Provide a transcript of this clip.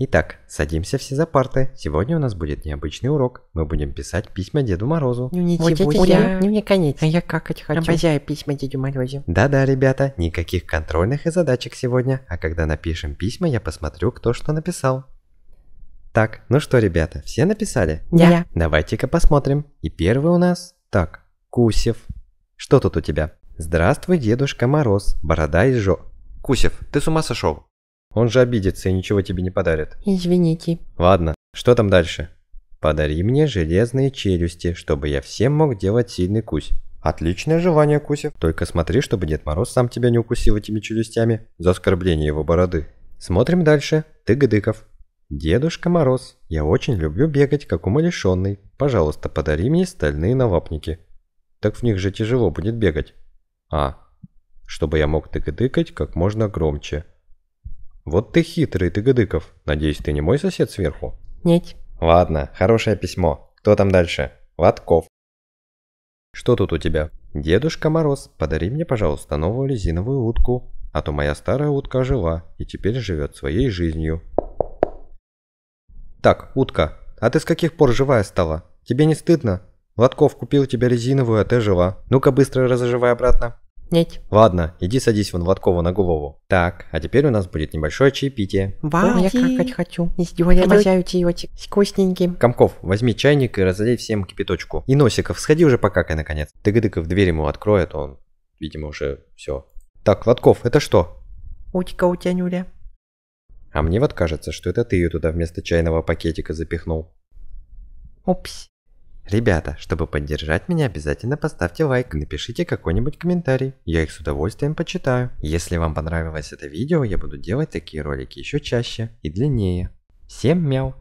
Итак, садимся все за парты. Сегодня у нас будет необычный урок. Мы будем писать письма Деду Морозу. Ну ничего я... Ну не конец. А я какать хочу. Обожаю письма Деду Морозу. Да-да, ребята, никаких контрольных и задачек сегодня. А когда напишем письма, я посмотрю, кто что написал. Так, ну что, ребята, все написали? Да. Давайте-ка посмотрим. И первый у нас... Так, Кусев. Что тут у тебя? Здравствуй, Дедушка Мороз, борода и жо... Кусев, ты с ума сошел? Он же обидится и ничего тебе не подарит. Извините. Ладно, что там дальше? Подари мне железные челюсти, чтобы я всем мог делать сильный кусь. Отличное желание, Кусев. Только смотри, чтобы Дед Мороз сам тебя не укусил этими челюстями за оскорбление его бороды. Смотрим дальше. Ты Гыдыков. Дедушка Мороз, я очень люблю бегать, как умалишенный. Пожалуйста, подари мне стальные налапники. Так в них же тяжело будет бегать. А, чтобы я мог тык-тыкать как можно громче. «Вот ты хитрый, ты Гадыков. Надеюсь, ты не мой сосед сверху?» «Нет». «Ладно, хорошее письмо. Кто там дальше?» «Лотков». «Что тут у тебя?» «Дедушка Мороз, подари мне, пожалуйста, новую резиновую утку, а то моя старая утка жила и теперь живет своей жизнью». «Так, утка, а ты с каких пор живая стала? Тебе не стыдно? Лотков купил тебе резиновую, а ты жила. Ну-ка быстро разоживай обратно». Нет. Ладно, иди садись вон Владкова на голову. Так, а теперь у нас будет небольшое чаепитие. Вау, Ой, я какать хочу. И сделали обожаю чаечек. Вкусненький. Комков, возьми чайник и разолей всем кипяточку. И Носиков, сходи уже покакай наконец. Тыгы-тыков дверь ему откроет, он, видимо, уже все. Так, Лотков, это что? Утика у тянюля. А мне вот кажется, что это ты ее туда вместо чайного пакетика запихнул. Упс. Ребята, чтобы поддержать меня, обязательно поставьте лайк напишите какой-нибудь комментарий. Я их с удовольствием почитаю. Если вам понравилось это видео, я буду делать такие ролики еще чаще и длиннее. Всем мяу!